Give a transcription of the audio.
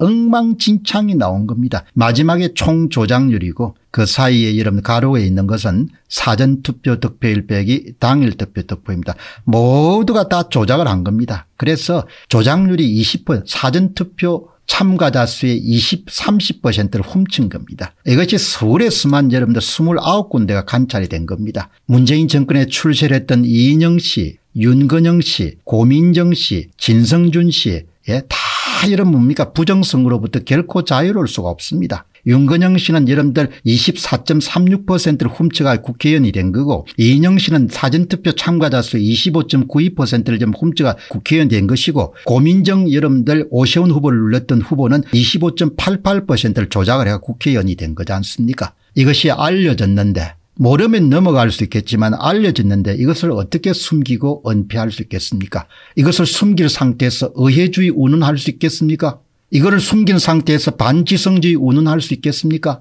엉망진창이 나온 겁니다. 마지막에 총조작률이고 그 사이에 여러분 가로에 있는 것은 사전투표 득표일 빼기 당일 득표 득표입니다. 모두가 다 조작을 한 겁니다. 그래서 조작률이 20% 사전투표 참가자 수의 20, 30%를 훔친 겁니다. 이것이 서울에서만 여러분들 29군데가 관찰이 된 겁니다. 문재인 정권에 출세했던 이인영 씨, 윤건영 씨, 고민정 씨, 진성준 씨, 예, 다 이런 뭡니까 부정성으로부터 결코 자유로울 수가 없습니다. 윤건영 씨는 여러분들 24.36%를 훔쳐가 국회의원이 된 거고 이인영 씨는 사전투표 참가자 수 25.92%를 좀 훔쳐가 국회의원이 된 것이고 고민정 여러분들 오세훈 후보를 눌렀던 후보는 25.88%를 조작을 해 국회의원이 된 거지 않습니까 이것이 알려졌는데 모르면 넘어갈 수 있겠지만 알려졌는데 이것을 어떻게 숨기고 은폐할 수 있겠습니까 이것을 숨길 상태에서 의회주의 운운할 수 있겠습니까 이거를 숨긴 상태에서 반지성주의 운운할 수 있겠습니까